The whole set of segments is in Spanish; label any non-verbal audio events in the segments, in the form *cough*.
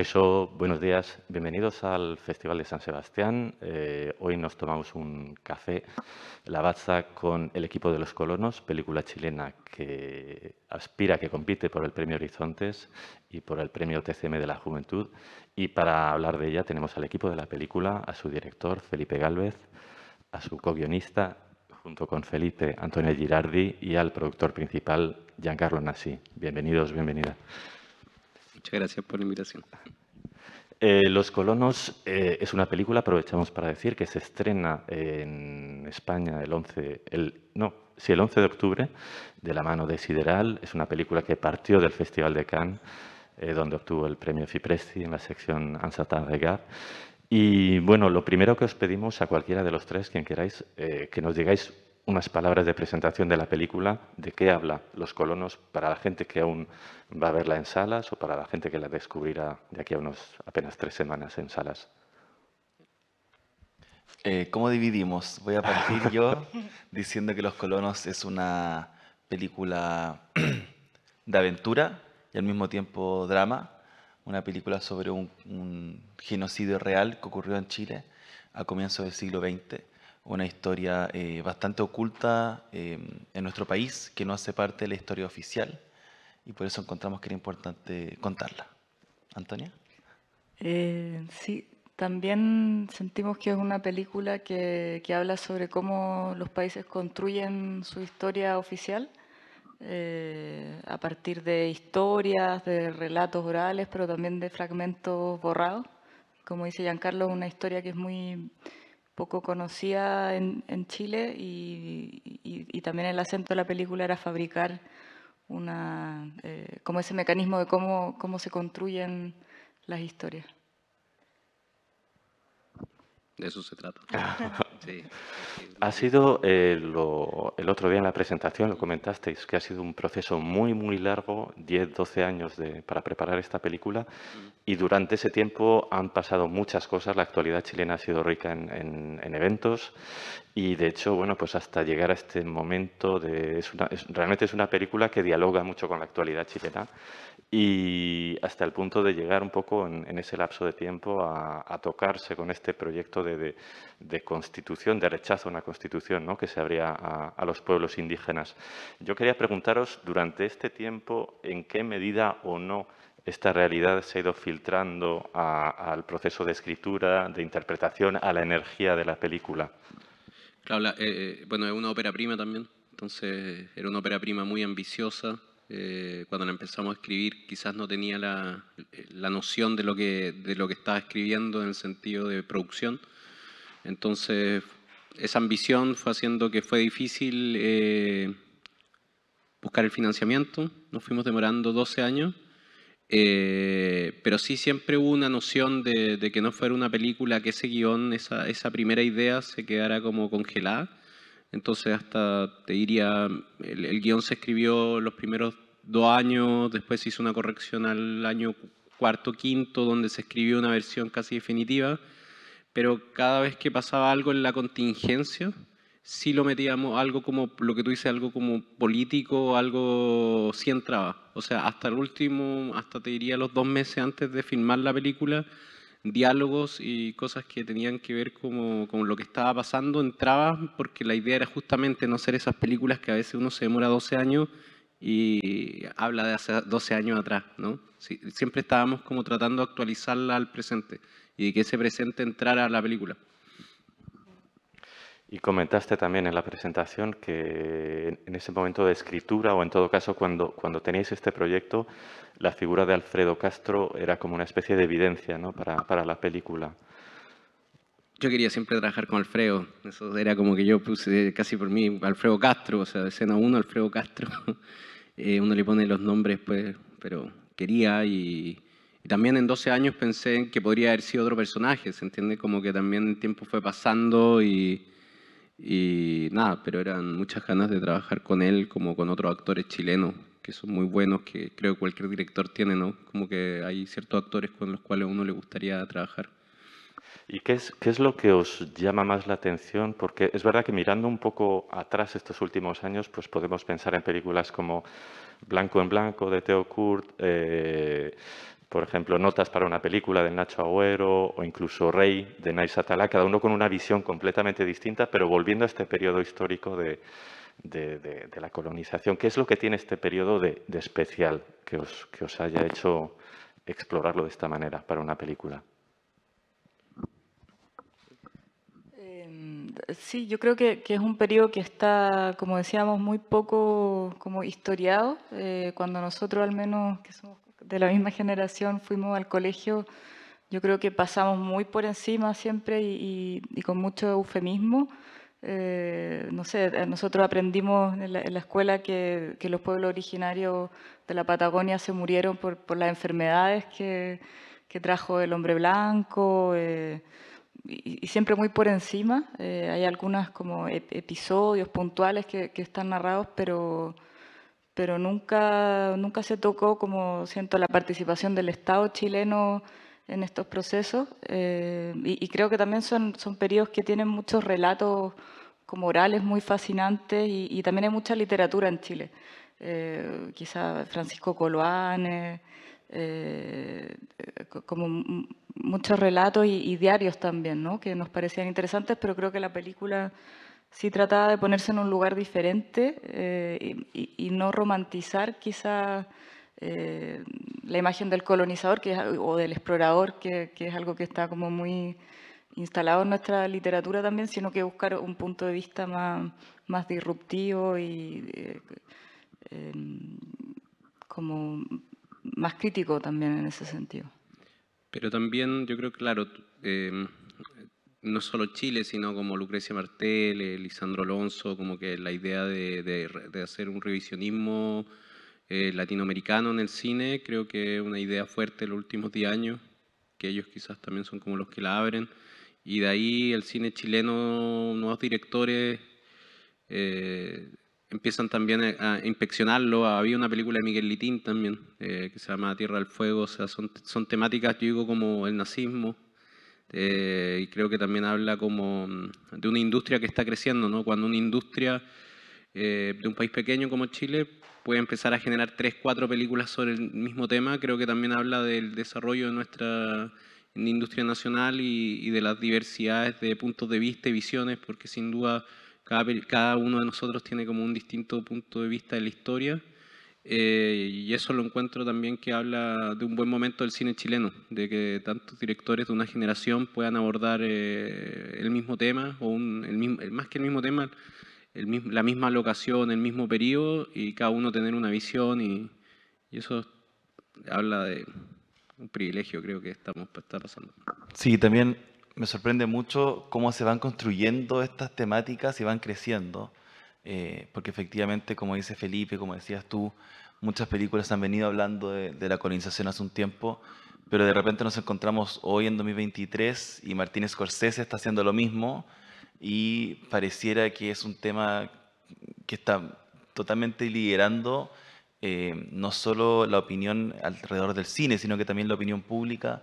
eso, buenos días. Bienvenidos al Festival de San Sebastián. Eh, hoy nos tomamos un café, la baza con El equipo de los colonos, película chilena que aspira, que compite por el Premio Horizontes y por el Premio TCM de la Juventud. Y para hablar de ella tenemos al equipo de la película, a su director, Felipe Gálvez, a su co-guionista, junto con Felipe, Antonio Girardi y al productor principal, Giancarlo Nassi. Bienvenidos, bienvenida. Muchas gracias por la invitación. Eh, los colonos eh, es una película, aprovechamos para decir, que se estrena en España el 11, el, no, sí, el 11 de octubre, de la mano de Sideral. Es una película que partió del Festival de Cannes, eh, donde obtuvo el premio Fipresti en la sección Ansatan Regard. Y bueno, lo primero que os pedimos a cualquiera de los tres, quien queráis, que nos digáis unas palabras de presentación de la película, de qué habla Los colonos para la gente que aún va a verla en salas o para la gente que la descubrirá de aquí a unos apenas tres semanas en salas. Eh, ¿Cómo dividimos? Voy a partir yo *laughs* diciendo que Los colonos es una película de aventura y al mismo tiempo drama, una película sobre un, un genocidio real que ocurrió en Chile a comienzos del siglo XX una historia eh, bastante oculta em, en nuestro país que no hace parte de la historia oficial y por eso encontramos que era importante contarla. Antonia. Eh, sí, también sentimos que es una película que, que, habla sobre cómo los países construyen su historia oficial eh, a partir de historias, de relatos orales, pero también de fragmentos borrados. Como dice Giancarlo, una historia que es muy poco conocía en, Chile y, también el acento de la película era fabricar una, eh, como ese mecanismo de cómo, cómo se construyen las historias de eso se trata. Ah. *laughs* Ha sido, eh, el otro día en la presentación lo comentasteis, que ha sido un proceso muy, muy largo, 10, 12 años de, para preparar esta película, y durante ese tiempo han pasado muchas cosas, la actualidad chilena ha sido rica en, en, eventos, y de hecho, bueno, pues hasta llegar a este momento, de, es realmente es una película que dialoga mucho con la actualidad chilena, y hasta el punto de llegar un poco en, ese lapso de tiempo a, a tocarse con este proyecto de de, constitución, de rechazo a una constitución ¿no? que se abría a, los pueblos indígenas. Yo quería preguntaros, durante este tiempo, en qué medida o no esta realidad se ha ido filtrando al proceso de escritura, de interpretación, a la energía de la película. Claro, eh, eh, bueno, es una ópera prima también, entonces era una ópera prima muy ambiciosa, eh, cuando la empezamos a escribir quizás no tenía la, la, noción de lo, que, de lo que estaba escribiendo en el sentido de producción, entonces, esa ambición fue haciendo que fue difícil eh, buscar el financiamiento. Nos fuimos demorando 12 años. Eh, pero sí siempre hubo una noción de, que no fuera una película, que ese guión, esa, primera idea se quedara como congelada. Entonces hasta te diría, el, el, guión se escribió los primeros dos años, después se hizo una corrección al año cuarto, quinto, donde se escribió una versión casi definitiva pero cada vez que pasaba algo en la contingencia, sí lo metíamos algo como, lo que tú dices, algo como político, algo sí entraba. O sea, hasta el último, hasta te diría los dos meses antes de filmar la película, diálogos y cosas que tenían que ver con lo que estaba pasando entraba, porque la idea era justamente no hacer esas películas que a veces uno se demora 12 años y habla de hace 12 años atrás, ¿no? siempre estábamos como tratando de actualizarla al presente y que se presente entrar a la película. Y comentaste también en la presentación que en ese momento de escritura, o en todo caso cuando, cuando teníais este proyecto, la figura de Alfredo Castro era como una especie de evidencia ¿no? para, la película. Yo quería siempre trabajar con Alfredo, eso era como que yo puse casi por mí Alfredo Castro, o sea, escena 1, Alfredo Castro. *laughs* Eh, uno le pone los nombres, pues, pero quería y, y también en 12 años pensé en que podría haber sido otro personaje, ¿se entiende? Como que también el tiempo fue pasando y, nada, pero eran muchas ganas de trabajar con él como con otros actores chilenos, que son muy buenos, que creo que cualquier director tiene, ¿no? Como que hay ciertos actores con los cuales a uno le gustaría trabajar. ¿Y qué es, qué es lo que os llama más la atención? Porque es verdad que mirando un poco atrás estos últimos años, pues podemos pensar en películas como Blanco en Blanco de Theo Kurt, eh, por ejemplo, Notas para una película de Nacho Agüero o incluso Rey de Nais Atalá, cada uno con una visión completamente distinta, pero volviendo a este periodo histórico de, la colonización, ¿qué es lo que tiene este periodo de, especial que os, que os haya hecho explorarlo de esta manera para una película? Eh, sí, yo creo que, es un periodo que está, como decíamos, muy poco como historiado. Eh, cuando nosotros, al menos que somos de la misma generación fuimos al colegio, yo creo que pasamos muy por encima siempre y, con mucho eufemismo. Eh, no sé, eh, nosotros aprendimos en la, escuela que, los pueblos originarios de la Patagonia se murieron por, las enfermedades que, trajo el hombre blanco eh, y, siempre muy por encima. hay algunos como episodios puntuales que están narrados, pero pero nunca, nunca se tocó, como siento, la participación del Estado chileno en estos procesos. Eh, y, creo que también son, son periodos que tienen muchos relatos como orales muy fascinantes y, también hay mucha literatura en Chile. Eh, quizá Francisco Coloane, eh, como muchos relatos y, diarios también, que nos parecían interesantes, pero creo que la película sí trataba de ponerse en un lugar diferente eh, y, no romantizar quizá eh, la imagen del colonizador o del explorador, que, es algo que está como muy instalado en nuestra literatura también, sino que buscar un punto de vista más, más disruptivo y eh, em, como más crítico también en ese sentido. Pero también yo creo, claro, em, no solo Chile, sino como Lucrecia Martel, eh, Lisandro Alonso, como que la idea de, hacer un revisionismo eh, latinoamericano en el cine, creo que es una idea fuerte en los últimos 10 años, que ellos quizás también son como los que la abren. Y de ahí el cine chileno, nuevos directores eh, empiezan también a, inspeccionarlo. Había una película de Miguel Litín también, que se llama Tierra del Fuego. O sea, son, son temáticas, yo digo, como el nazismo, eh, y creo que también habla como mm, de una industria que está creciendo, ¿no? Cuando una industria eh, de un país pequeño como Chile puede empezar a generar tres, cuatro películas sobre el mismo tema, creo que también habla del desarrollo de nuestra industria nacional y, de las diversidades de puntos de vista y visiones, porque sin duda cada, cada uno de nosotros tiene como un distinto punto de vista de la historia. Eh, y eso lo encuentro también que habla de un buen momento del cine chileno, de que tantos directores de una generación puedan abordar eh, el mismo tema, o más que el mismo tema, la misma locación, el mismo periodo, y cada uno tener una visión, y, eso habla de un privilegio, creo que estamos estar pasando. Sí, también me sorprende mucho cómo se van construyendo estas temáticas y van creciendo. Eh, porque efectivamente, como dice Felipe, como decías tú, muchas películas han venido hablando de, la colonización hace un tiempo, pero de repente nos encontramos hoy en 2023 y Martín Scorsese está haciendo lo mismo y pareciera que es un tema que está totalmente liderando eh, no solo la opinión alrededor del cine, sino que también la opinión pública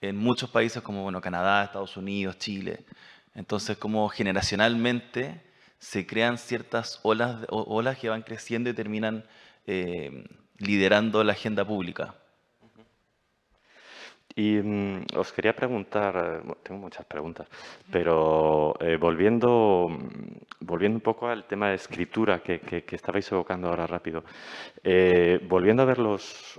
en muchos países como bueno, Canadá, Estados Unidos, Chile. Entonces, como generacionalmente se crean ciertas olas, olas que van creciendo y terminan eh, liderando la agenda pública. Y mm, os quería preguntar, eh, tengo muchas preguntas, pero eh, volviendo, mm, volviendo un poco al tema de escritura que, estabais evocando ahora rápido, volviendo a ver un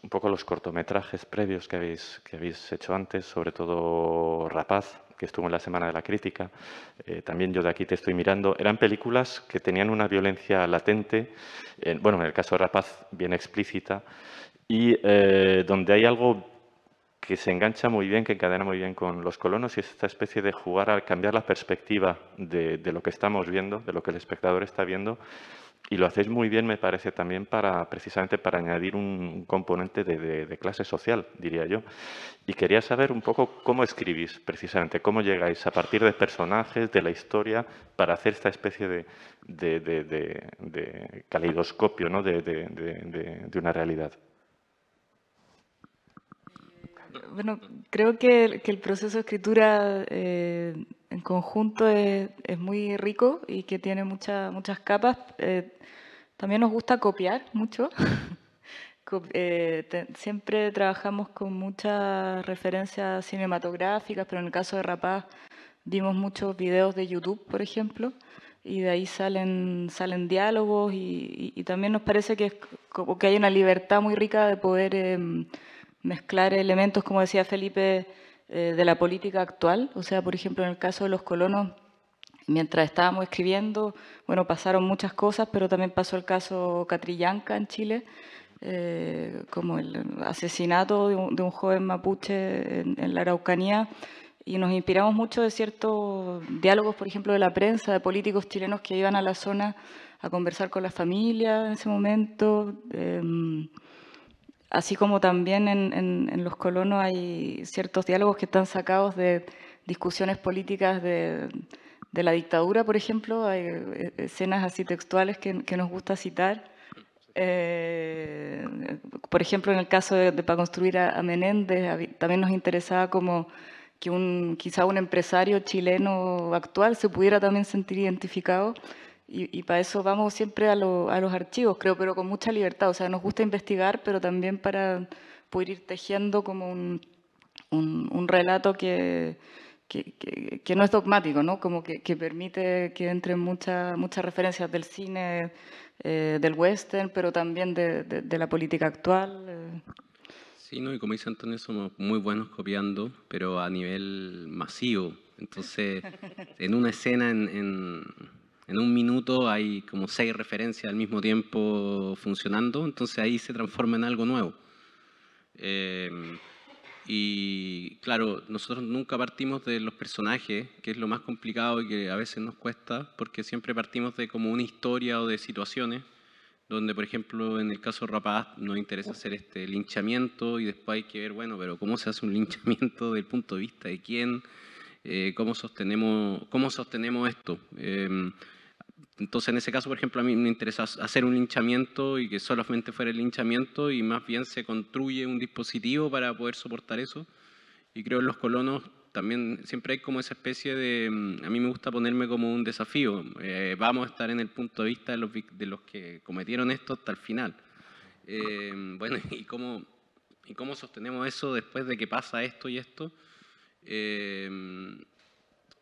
poco los cortometrajes previos que habéis, que habéis hecho antes, sobre todo Rapaz, que estuvo en la Semana de la Crítica, eh, también yo de aquí te estoy mirando, eran películas que tenían una violencia latente, bueno, en el caso de Rapaz bien explícita, y eh, donde hay algo que se engancha muy bien, que encadena muy bien con los colonos y es esta especie de jugar al cambiar la perspectiva de lo que estamos viendo, de lo que el espectador está viendo, y lo hacéis muy bien, me parece, también para precisamente para añadir un componente de, clase social, diría yo. Y quería saber un poco cómo escribís, precisamente, cómo llegáis a partir de personajes, de la historia, para hacer esta especie de, caleidoscopio de, una realidad. Bueno, creo que, el proceso de escritura eh, en conjunto es, muy rico y que tiene muchas capas. Eh, también nos gusta copiar mucho. *laughs* Eh, siempre trabajamos con muchas referencias cinematográficas, pero en el caso de Rapaz vimos muchos videos de YouTube, por ejemplo, y de ahí salen, salen diálogos y, también nos parece que, que hay una libertad muy rica de poder em, mezclar elementos, como decía Felipe, eh, de la política actual. O sea, por ejemplo, en el caso de los colonos, mientras estábamos escribiendo, bueno, pasaron muchas cosas, pero también pasó el caso Catrillanca en Chile, eh, como el asesinato de un, joven mapuche en, la Araucanía. Y nos inspiramos mucho de ciertos diálogos, por ejemplo, de la prensa, de políticos chilenos que iban a la zona a conversar con la familia en ese momento. Em, así como también en, los colonos hay ciertos diálogos que están sacados de discusiones políticas de, la dictadura, por ejemplo, hay eh, escenas así textuales que, nos gusta citar. Eh, por ejemplo, en el caso de, para construir a, Menéndez, también nos interesaba como que un, quizá un empresario chileno actual se pudiera también sentir identificado y, para eso vamos siempre a, los archivos, creo, pero con mucha libertad. O sea, nos gusta investigar, pero también para poder ir tejiendo como un, un, relato que, que, no es dogmático, ¿no? Como que, permite que entren muchas muchas referencias del cine, eh, del western, pero también de, la política actual. Eh. Sí, no, y como dice Antonio, somos muy buenos copiando, pero a nivel masivo. Entonces, en una escena en en un minuto hay como seis referencias al mismo tiempo funcionando, entonces ahí se transforma en algo nuevo. Em, y claro, nosotros nunca partimos de los personajes, que es lo más complicado y que a veces nos cuesta, porque siempre partimos de como una historia o de situaciones, donde por ejemplo en el caso de Rapaz nos interesa hacer este linchamiento y después hay que ver, bueno, pero ¿cómo se hace un linchamiento del punto de vista de quién? Eh, ¿cómo, sostenemos, ¿Cómo sostenemos esto? Em, entonces, en ese caso, por ejemplo, a mí me interesa hacer un linchamiento y que solamente fuera el linchamiento y más bien se construye un dispositivo para poder soportar eso. Y creo en los colonos también siempre hay como esa especie de, mm, a mí me gusta ponerme como un desafío, eh, vamos a estar en el punto de vista de los, de los que cometieron esto hasta el final. Em, bueno, *laughs* y cómo, y cómo sostenemos eso después de que pasa esto y esto. Em,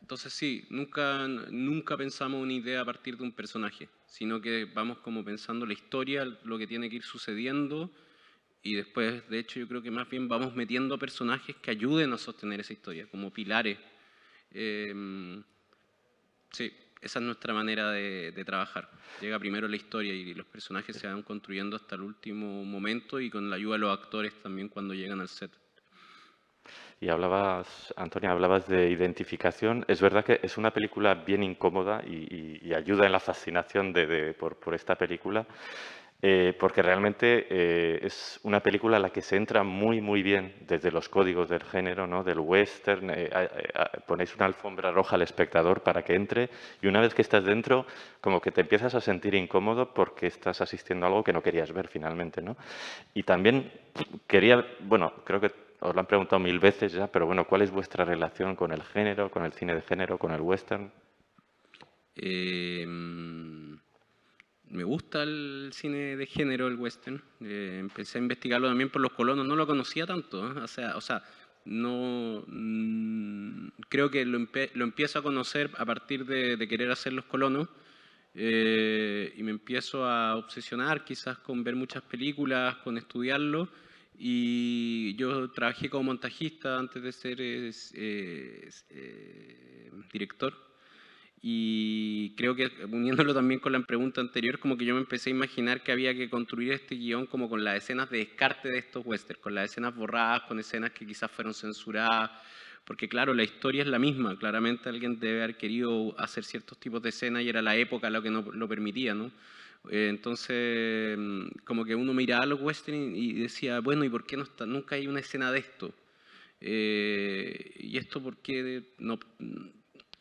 entonces sí, nunca, nunca pensamos una idea a partir de un personaje, sino que vamos como pensando la historia, lo que tiene que ir sucediendo y después, de hecho, yo creo que más bien vamos metiendo personajes que ayuden a sostener esa historia, como pilares. Em, sí, esa es nuestra manera de, trabajar. Llega primero la historia y los personajes se van construyendo hasta el último momento y con la ayuda de los actores también cuando llegan al set y hablabas, Antonia, hablabas de identificación. Es verdad que es una película bien incómoda y, ayuda en la fascinación de, por, esta película, eh, porque realmente eh, es una película a la que se entra muy, muy bien desde los códigos del género, ¿no? del western. Eh, ponéis una alfombra roja al espectador para que entre y una vez que estás dentro, como que te empiezas a sentir incómodo porque estás asistiendo a algo que no querías ver finalmente. ¿no? Y también quería, bueno, creo que os lo han preguntado mil veces ya, pero bueno, ¿cuál es vuestra relación con el género, con el cine de género, con el western? Eh, me gusta el cine de género, el western. Eh, empecé a investigarlo también por los colonos, no lo conocía tanto. ¿eh? O, sea, no mm, creo que lo, lo, empiezo a conocer a partir de, de querer hacer los colonos. y me empiezo a obsesionar quizás con ver muchas películas, con estudiarlo y yo trabajé como montajista antes de ser eh, eh, director. Y creo que uniéndolo también con la pregunta anterior, como que yo me empecé a imaginar que había que construir este guión como con las escenas de descarte de estos westerns, con las escenas borradas, con escenas que quizás fueron censuradas, porque claro, la historia es la misma, claramente alguien debe haber querido hacer ciertos tipos de escenas y era la época la que no lo permitía, ¿no? Eh, entonces, mm, como que uno miraba los western y decía, bueno, ¿y por qué nunca hay una escena de esto? Eh, y esto porque no, mm,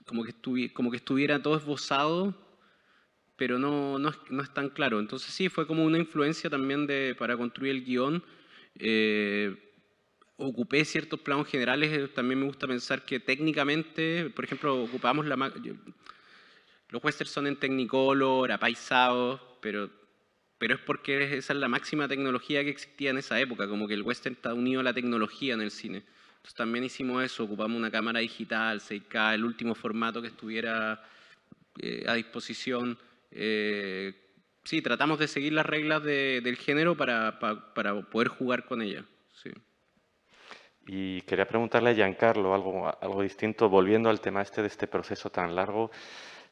como, que como que estuviera todo esbozado, pero no, es tan claro. Entonces sí, fue como una influencia también para construir el guión. Eh, ocupé ciertos planos generales, también me gusta pensar que técnicamente, por ejemplo, ocupamos la... Los westerns son en Technicolor, apaisados, pero, pero es porque esa es la máxima tecnología que existía en esa época, como que el western está unido a la tecnología en el cine. Entonces también hicimos eso, ocupamos una cámara digital, 6K, el último formato que estuviera eh, a disposición. Eh, sí, tratamos de seguir las reglas del género para, para, para, poder jugar con ella. Sí. Y quería preguntarle a Giancarlo algo, algo distinto, volviendo al tema este de este proceso tan largo.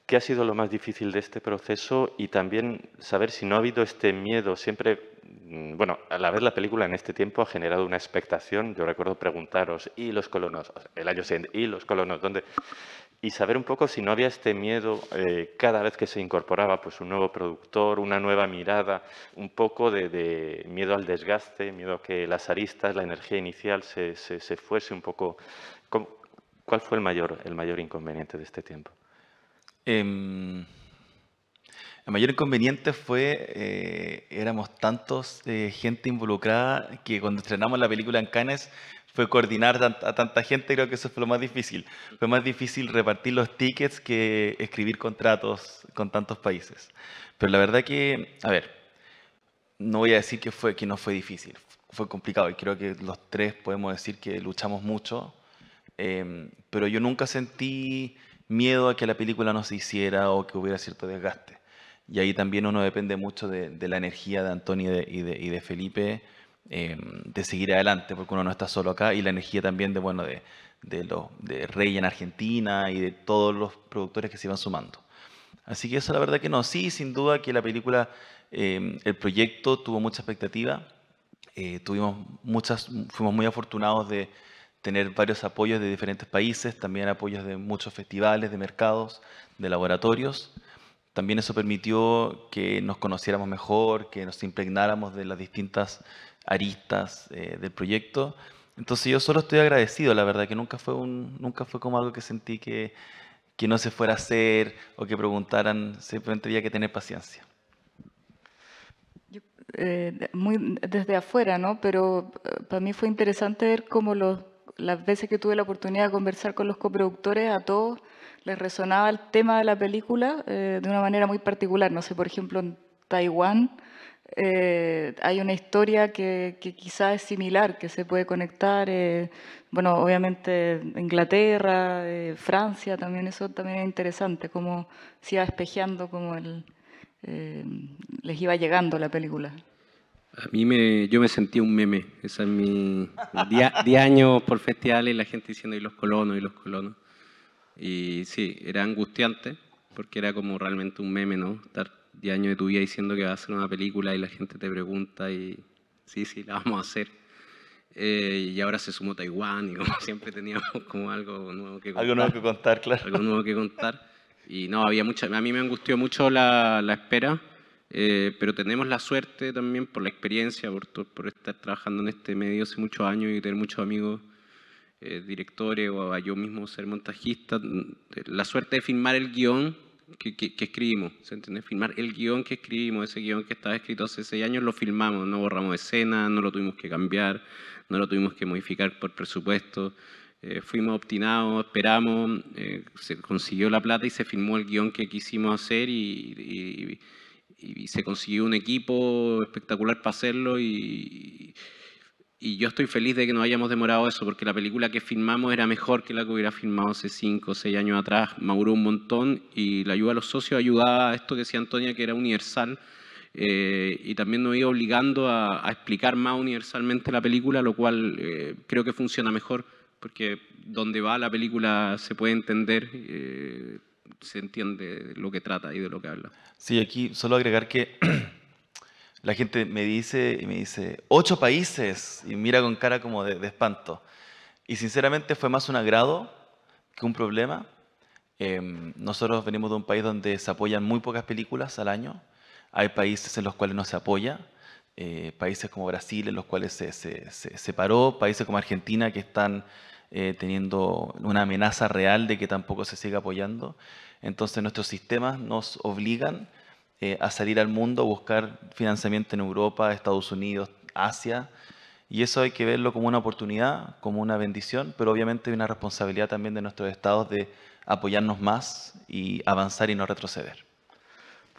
¿Qué ha sido lo más difícil de este proceso? Y también saber si no ha habido este miedo. Siempre, mm, bueno, a la vez la película en este tiempo ha generado una expectación. Yo recuerdo preguntaros, ¿y los colonos? El año siguiente, ¿y los colonos? ¿Dónde? Y saber un poco si no había este miedo eh, cada vez que se incorporaba pues, un nuevo productor, una nueva mirada, un poco de, miedo al desgaste, miedo a que las aristas, la energía inicial se, fuese un poco. ¿Cuál fue el mayor, el mayor inconveniente de este tiempo? Em, el mayor inconveniente fue, eh, éramos tantos de eh, gente involucrada que cuando estrenamos la película en Cannes fue coordinar a tanta gente, creo que eso fue lo más difícil. Fue más difícil repartir los tickets que escribir contratos con tantos países. Pero la verdad que, a ver, no voy a decir que, fue, que no fue difícil, fue complicado y creo que los tres podemos decir que luchamos mucho, em, pero yo nunca sentí miedo a que la película no se hiciera o que hubiera cierto desgaste. Y ahí también uno depende mucho de, la energía de Antonio y de, Felipe eh, de seguir adelante, porque uno no está solo acá, y la energía también de, bueno, de, de Rey en Argentina y de todos los productores que se iban sumando. Así que eso la verdad que no, sí, sin duda que la película, eh, el proyecto tuvo mucha expectativa, eh, tuvimos muchas, fuimos muy afortunados de, tener varios apoyos de diferentes países, también apoyos de muchos festivales, de mercados, de laboratorios. También eso permitió que nos conociéramos mejor, que nos impregnáramos de las distintas aristas eh, del proyecto. Entonces yo solo estoy agradecido, la verdad, que nunca fue, un, nunca fue como algo que sentí que, que no se fuera a hacer o que preguntaran, simplemente había que tener paciencia. Eh, muy desde afuera, ¿no? Pero eh, para mí fue interesante ver cómo los las veces que tuve la oportunidad de conversar con los coproductores, a todos les resonaba el tema de la película eh, de una manera muy particular. No sé, por ejemplo, en Taiwán eh, hay una historia que, quizá es similar, que se puede conectar. Eh, bueno, obviamente Inglaterra, Francia, también eso también es interesante, cómo se iba espejeando, cómo les iba llegando la película. A mí me, yo me sentí un meme. Esa es mi. de año por festivales y la gente diciendo y los colonos, y los colonos. Y sí, era angustiante, porque era como realmente un meme, ¿no? Estar de año, de tu vida diciendo que vas a hacer una película y la gente te pregunta y. Sí, sí, la vamos a hacer. Eh, y ahora se sumó Taiwán y como *laughs* siempre teníamos como algo nuevo que contar. Algo nuevo que contar, claro. Algo nuevo que contar. Y no, había mucha. A mí me angustió mucho la, la espera eh, pero tenemos la suerte también por la experiencia, por, por, estar trabajando en este medio hace muchos años y tener muchos amigos eh, directores o yo mismo ser montajista, mm, la suerte de filmar el guión que, escribimos, ¿se entiende? Filmar el guión que escribimos, ese guión que estaba escrito hace seis años, lo filmamos, no borramos escenas, no lo tuvimos que cambiar, no lo tuvimos que modificar por presupuesto, eh, fuimos obstinados, esperamos, se consiguió la plata y se filmó el guión que quisimos hacer y, y se consiguió un equipo espectacular para hacerlo y, y yo estoy feliz de que no hayamos demorado eso, porque la película que filmamos era mejor que la que hubiera filmado hace cinco o seis años atrás, mauró un montón y la ayuda a los socios ayudaba a esto que decía Antonia, que era universal, eh, y también nos iba obligando a, explicar más universalmente la película, lo cual eh, creo que funciona mejor, porque donde va la película se puede entender. Eh, se entiende lo que trata y de lo que habla. Sí, aquí solo agregar que *clears throat* la gente me dice y me dice, ocho países, y mira con cara como de, espanto. Y sinceramente fue más un agrado que un problema. Em, nosotros venimos de un país donde se apoyan muy pocas películas al año. Hay países en los cuales no se apoya. Eh, países como Brasil, en los cuales se, se, se paró. Países como Argentina, que están eh, teniendo una amenaza real de que tampoco se siga apoyando. Entonces nuestros sistemas nos obligan eh, a salir al mundo, a buscar financiamiento en Europa, Estados Unidos, Asia, y eso hay que verlo como una oportunidad, como una bendición, pero obviamente hay una responsabilidad también de nuestros estados de apoyarnos más y avanzar y no retroceder.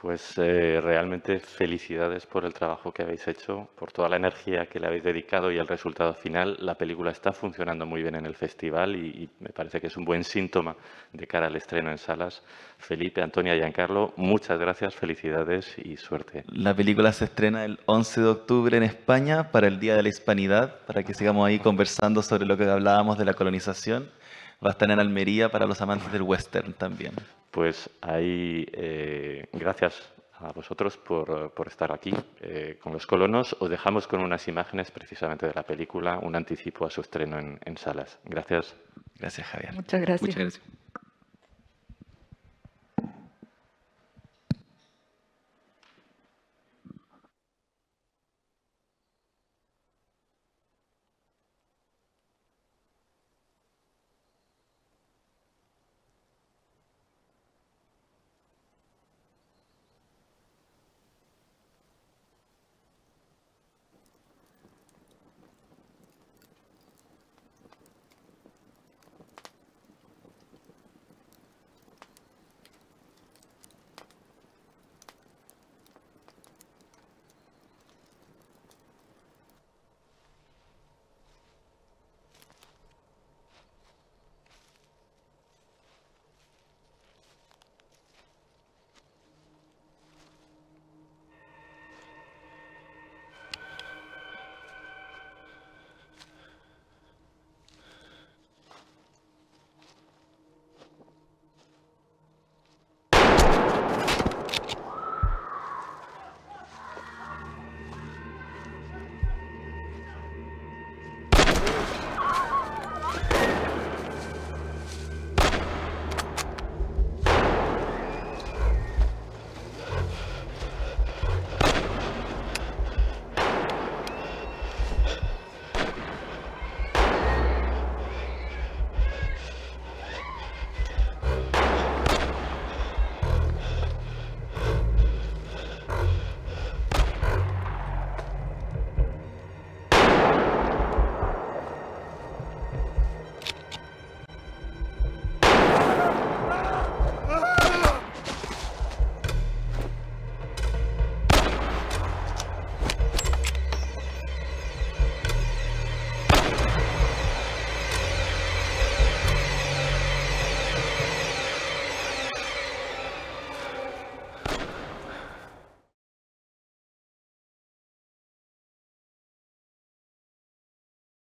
Pues eh, realmente felicidades por el trabajo que habéis hecho, por toda la energía que le habéis dedicado y el resultado final. La película está funcionando muy bien en el festival y, me parece que es un buen síntoma de cara al estreno en salas. Felipe, Antonia, y Giancarlo, muchas gracias, felicidades y suerte. La película se estrena el 11 de octubre en España para el Día de la Hispanidad, para que sigamos ahí conversando sobre lo que hablábamos de la colonización. Va a estar en Almería para los amantes del western también pues ahí, eh, gracias a vosotros por, estar aquí eh, con los colonos. Os dejamos con unas imágenes precisamente de la película, un anticipo a su estreno en, salas. Gracias. Gracias, Javier. Muchas gracias.